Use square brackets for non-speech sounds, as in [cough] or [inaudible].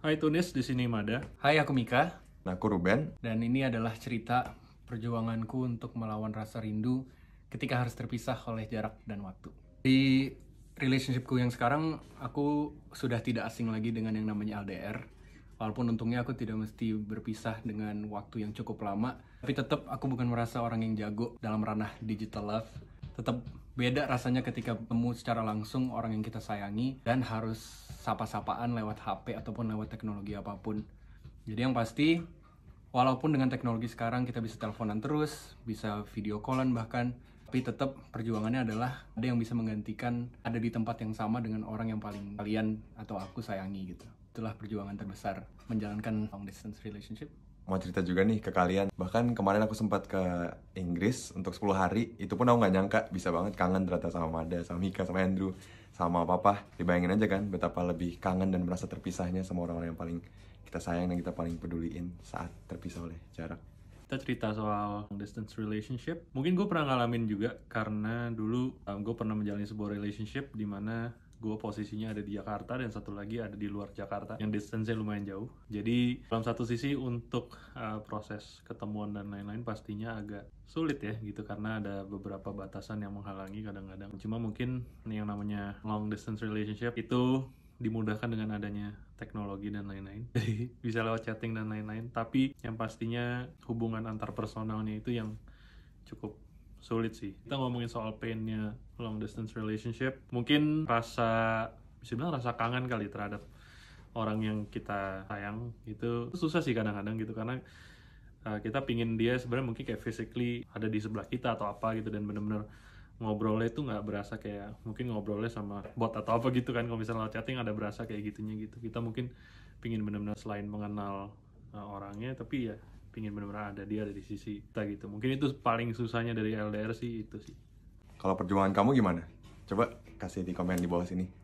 Hai Tunis, di sini Mada. Hai, aku Mika. Nah, aku Ruben. Dan ini adalah cerita perjuanganku untuk melawan rasa rindu ketika harus terpisah oleh jarak dan waktu. Di relationshipku yang sekarang, aku sudah tidak asing lagi dengan yang namanya LDR. Walaupun untungnya aku tidak mesti berpisah dengan waktu yang cukup lama, tapi tetap aku bukan merasa orang yang jago dalam ranah digital love. Tetap beda rasanya ketika temu secara langsung orang yang kita sayangi dan harus sapa-sapaan lewat HP ataupun lewat teknologi apapun. Jadi yang pasti, walaupun dengan teknologi sekarang kita bisa teleponan terus, bisa video callan bahkan, tapi tetap perjuangannya adalah ada yang bisa menggantikan ada di tempat yang sama dengan orang yang paling kalian atau aku sayangi gitu. Itulah perjuangan terbesar menjalankan long distance relationship mau cerita juga nih ke kalian bahkan kemarin aku sempat ke Inggris untuk 10 hari itu pun aku nggak nyangka bisa banget kangen ternyata sama Mada sama Mika sama Andrew sama papa dibayangin aja kan betapa lebih kangen dan merasa terpisahnya sama orang-orang yang paling kita sayang dan kita paling peduliin saat terpisah oleh jarak kita cerita soal distance relationship mungkin gue pernah ngalamin juga karena dulu um, eh, gue pernah menjalani sebuah relationship di mana gue posisinya ada di Jakarta dan satu lagi ada di luar Jakarta yang distance-nya lumayan jauh. Jadi dalam satu sisi untuk uh, proses ketemuan dan lain-lain pastinya agak sulit ya gitu karena ada beberapa batasan yang menghalangi kadang-kadang. Cuma mungkin yang namanya long distance relationship itu dimudahkan dengan adanya teknologi dan lain-lain. [laughs] bisa lewat chatting dan lain-lain. Tapi yang pastinya hubungan antar personalnya itu yang cukup sulit sih. Kita ngomongin soal painnya long distance relationship, mungkin rasa bisa bilang rasa kangen kali terhadap orang yang kita sayang itu susah sih kadang-kadang gitu karena uh, kita pingin dia sebenarnya mungkin kayak physically ada di sebelah kita atau apa gitu dan bener-bener ngobrolnya itu nggak berasa kayak mungkin ngobrolnya sama bot atau apa gitu kan kalau misalnya chatting ada berasa kayak gitunya gitu kita mungkin pingin bener-bener selain mengenal uh, orangnya tapi ya pingin benar-benar ada dia dari sisi kita gitu mungkin itu paling susahnya dari LDR sih itu sih kalau perjuangan kamu gimana coba kasih di komen di bawah sini